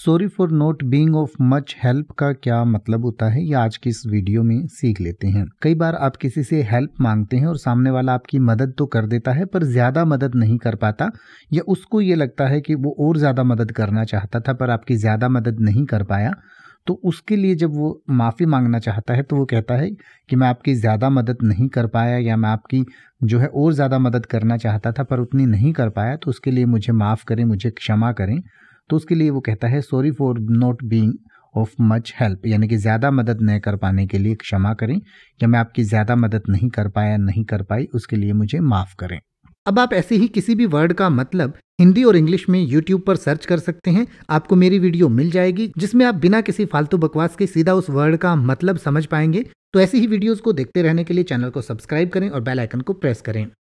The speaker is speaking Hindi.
sorry for not being of much help का क्या मतलब होता है ये आज की इस वीडियो में सीख लेते हैं कई बार आप किसी से हेल्प मांगते हैं और सामने वाला आपकी मदद तो कर देता है पर ज़्यादा मदद नहीं कर पाता या उसको ये लगता है कि वो और ज़्यादा मदद करना चाहता था पर आपकी ज़्यादा मदद नहीं कर पाया तो उसके लिए जब वो माफ़ी मांगना चाहता है तो वो कहता है कि मैं आपकी ज़्यादा मदद नहीं कर पाया या मैं आपकी जो है और ज़्यादा मदद करना चाहता था पर उतनी नहीं कर पाया तो उसके लिए मुझे माफ़ करें मुझे क्षमा करें तो उसके लिए वो कहता है sorry for not being of much help यानी कि ज़्यादा मदद न कर पाने के लिए क्षमा करें या मैं आपकी ज़्यादा मदद नहीं कर पाया नहीं कर पाई उसके लिए मुझे माफ़ करें अब आप ऐसे ही किसी भी वर्ड का मतलब हिंदी और इंग्लिश में यूट्यूब पर सर्च कर सकते हैं आपको मेरी वीडियो मिल जाएगी जिसमें आप बिना किसी फालतू बकवास के सीधा उस वर्ड का मतलब समझ पाएंगे तो ऐसी ही वीडियोस को देखते रहने के लिए चैनल को सब्सक्राइब करें और बेल आइकन को प्रेस करें